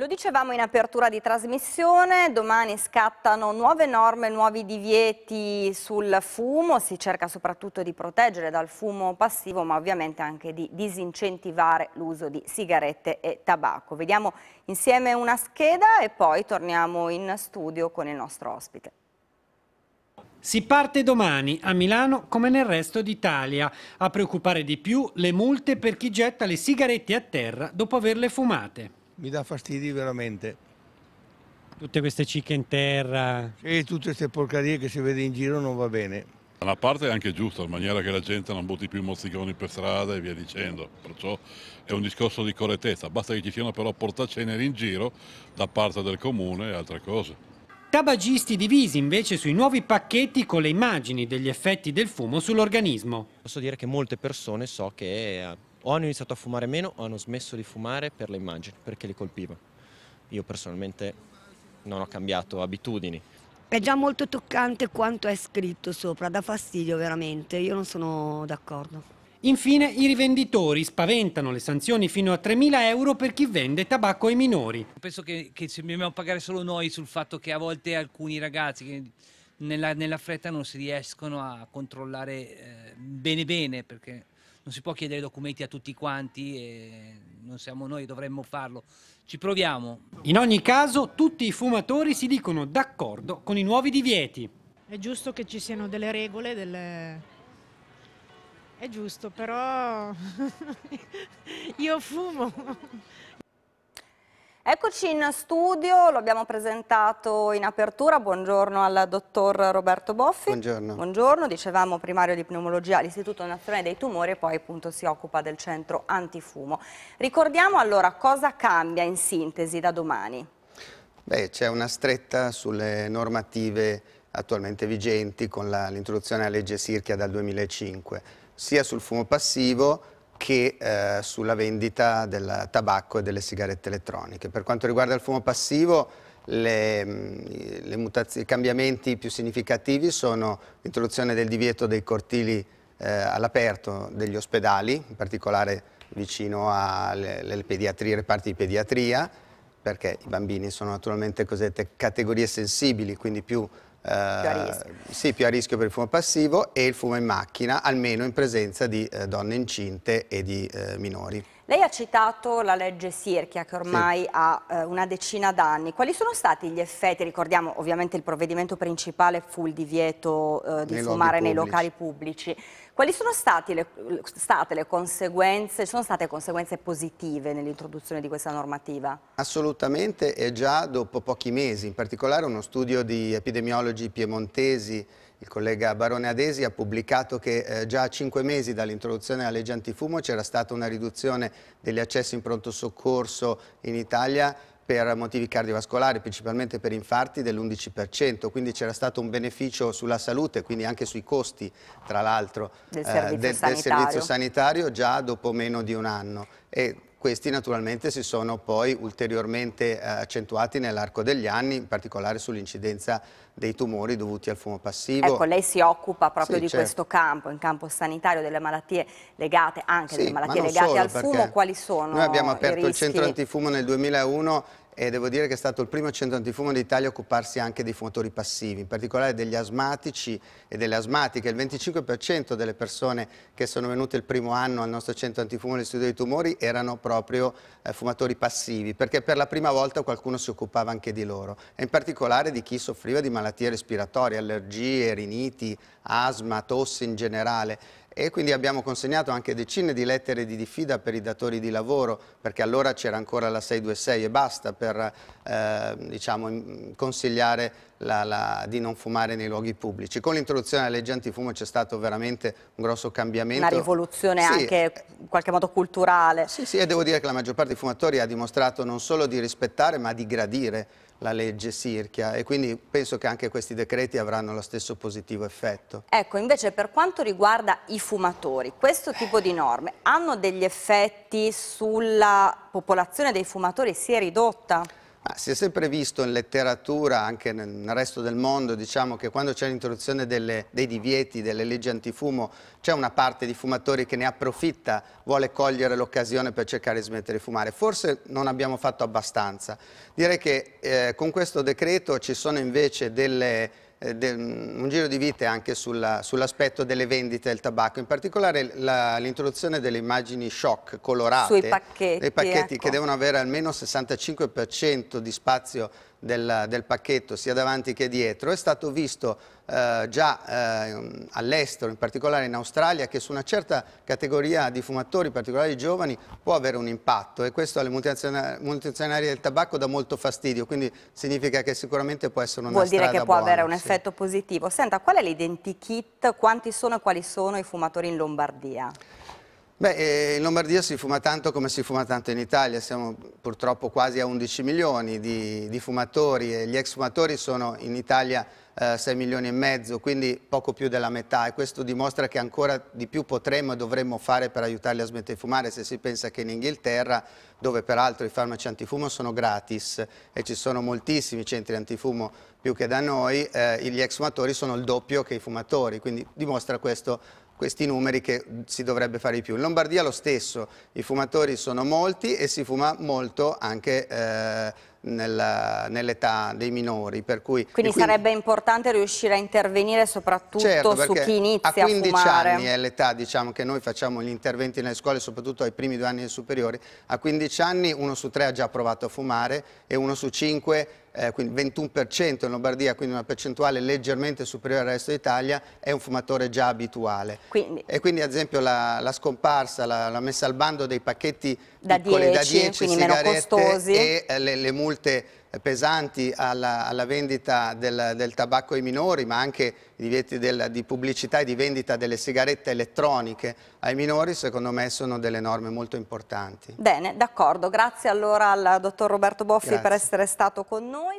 Lo dicevamo in apertura di trasmissione, domani scattano nuove norme, nuovi divieti sul fumo, si cerca soprattutto di proteggere dal fumo passivo ma ovviamente anche di disincentivare l'uso di sigarette e tabacco. Vediamo insieme una scheda e poi torniamo in studio con il nostro ospite. Si parte domani a Milano come nel resto d'Italia. A preoccupare di più le multe per chi getta le sigarette a terra dopo averle fumate mi dà fastidi veramente. Tutte queste cicche in terra. E tutte queste porcherie che si vede in giro non va bene. Una parte è anche giusto, in maniera che la gente non butti più mozziconi per strada e via dicendo, perciò è un discorso di correttezza, basta che ci siano però portaceneri in giro da parte del comune e altre cose. Tabagisti divisi invece sui nuovi pacchetti con le immagini degli effetti del fumo sull'organismo. Posso dire che molte persone so che o hanno iniziato a fumare meno o hanno smesso di fumare per le immagini, perché li colpiva. Io personalmente non ho cambiato abitudini. È già molto toccante quanto è scritto sopra, da fastidio veramente, io non sono d'accordo. Infine i rivenditori spaventano le sanzioni fino a 3.000 euro per chi vende tabacco ai minori. Penso che, che ci dobbiamo pagare solo noi sul fatto che a volte alcuni ragazzi che nella, nella fretta non si riescono a controllare eh, bene bene perché non si può chiedere documenti a tutti quanti e non siamo noi, dovremmo farlo. Ci proviamo. In ogni caso, tutti i fumatori si dicono d'accordo con i nuovi divieti. È giusto che ci siano delle regole, delle... È giusto, però io fumo. Eccoci in studio, lo abbiamo presentato in apertura, buongiorno al dottor Roberto Boffi. Buongiorno. Buongiorno, dicevamo primario di pneumologia all'Istituto Nazionale dei Tumori e poi appunto si occupa del centro antifumo. Ricordiamo allora cosa cambia in sintesi da domani? Beh, c'è una stretta sulle normative attualmente vigenti con l'introduzione alla legge Sirchia dal 2005, sia sul fumo passivo che eh, sulla vendita del tabacco e delle sigarette elettroniche. Per quanto riguarda il fumo passivo, le, mm, le i cambiamenti più significativi sono l'introduzione del divieto dei cortili eh, all'aperto degli ospedali, in particolare vicino alle pediatrie, reparti di pediatria, perché i bambini sono naturalmente cosiddette categorie sensibili, quindi più eh, più sì, più a rischio per il fumo passivo e il fumo in macchina, almeno in presenza di eh, donne incinte e di eh, minori. Lei ha citato la legge Sirchia che ormai sì. ha eh, una decina d'anni. Quali sono stati gli effetti? Ricordiamo ovviamente il provvedimento principale fu il divieto eh, di nei fumare nei locali pubblici. Quali sono le, state le conseguenze? sono state conseguenze positive nell'introduzione di questa normativa? Assolutamente e già dopo pochi mesi. In particolare uno studio di epidemiologi piemontesi il collega Barone Adesi ha pubblicato che eh, già a cinque mesi dall'introduzione della legge antifumo c'era stata una riduzione degli accessi in pronto soccorso in Italia per motivi cardiovascolari, principalmente per infarti dell'11%, quindi c'era stato un beneficio sulla salute, quindi anche sui costi, tra l'altro, del, eh, del, del, servizio sanitario già dopo meno di un anno. E questi naturalmente si sono poi ulteriormente eh, accentuati nell'arco degli anni, in particolare sull'incidenza dei tumori dovuti al fumo passivo. Ecco, lei si occupa proprio sì, di certo. questo campo, in campo sanitario, delle malattie legate, anche sì, delle malattie legate solo, al fumo, quali sono Noi abbiamo aperto il centro antifumo nel 2001 e devo dire che è stato il primo centro antifumo d'Italia a occuparsi anche dei fumatori passivi, in particolare degli asmatici e delle asmatiche. Il 25% delle persone che sono venute il primo anno al nostro centro antifumo del studio dei tumori erano proprio eh, fumatori passivi, perché per la prima volta qualcuno si occupava anche di loro, e in particolare di chi soffriva di malattie respiratorie, allergie, riniti, asma, tosse in generale e quindi abbiamo consegnato anche decine di lettere di diffida per i datori di lavoro perché allora c'era ancora la 626 e basta per eh, diciamo, consigliare la, la, di non fumare nei luoghi pubblici. Con l'introduzione della legge antifumo c'è stato veramente un grosso cambiamento. Una rivoluzione sì, anche in qualche modo culturale. Sì, sì, e devo dire che la maggior parte dei fumatori ha dimostrato non solo di rispettare ma di gradire la legge Sirchia e quindi penso che anche questi decreti avranno lo stesso positivo effetto. Ecco, invece per quanto riguarda i fumatori, questo tipo di norme hanno degli effetti sulla popolazione dei fumatori? Si è ridotta? Ah, si è sempre visto in letteratura, anche nel resto del mondo, diciamo che quando c'è l'introduzione dei divieti, delle leggi antifumo, c'è una parte di fumatori che ne approfitta, vuole cogliere l'occasione per cercare di smettere di fumare. Forse non abbiamo fatto abbastanza. Direi che eh, con questo decreto ci sono invece delle eh, un giro di vite anche sull'aspetto sull delle vendite del tabacco, in particolare l'introduzione delle immagini shock colorate, sui pacchetti, dei pacchetti ecco. che devono avere almeno il 65% di spazio del, del, pacchetto sia davanti che dietro, è stato visto eh, già eh, all'estero, in particolare in Australia, che su una certa categoria di fumatori, in particolare i giovani, può avere un impatto e questo alle multinazionali del tabacco dà molto fastidio, quindi significa che sicuramente può essere una Vuol dire che può buona, avere un sì. effetto positivo. Senta, qual è l'identikit, quanti sono e quali sono i fumatori in Lombardia? Beh, eh, in Lombardia si fuma tanto come si fuma tanto in Italia, siamo purtroppo quasi a 11 milioni di, di fumatori e gli ex fumatori sono in Italia eh, 6 milioni e mezzo, quindi poco più della metà e questo dimostra che ancora di più potremmo e dovremmo fare per aiutarli a smettere di fumare se si pensa che in Inghilterra, dove peraltro i farmaci antifumo sono gratis e ci sono moltissimi centri antifumo più che da noi, eh, gli ex fumatori sono il doppio che i fumatori, quindi dimostra questo questi numeri che si dovrebbe fare di più. In Lombardia lo stesso, i fumatori sono molti e si fuma molto anche eh, nell'età nell dei minori. Cui, quindi, quindi, sarebbe importante riuscire a intervenire soprattutto certo, su chi inizia a fumare. a 15 anni è l'età diciamo, che noi facciamo gli interventi nelle scuole, soprattutto ai primi due anni superiori. A 15 anni uno su tre ha già provato a fumare e uno su cinque eh, quindi 21% in Lombardia, quindi una percentuale leggermente superiore al resto d'Italia, è un fumatore già abituale. Quindi. E quindi ad esempio la, la scomparsa, la, la, messa al bando dei pacchetti da piccoli 10, da 10 sigarette meno costosi. e eh, le, le multe pesanti alla, alla vendita del, del, tabacco ai minori, ma anche i divieti del, di pubblicità e di vendita delle sigarette elettroniche ai minori, secondo me sono delle norme molto importanti. Bene, d'accordo. Grazie allora al dottor Roberto Boffi Grazie. per essere stato con noi.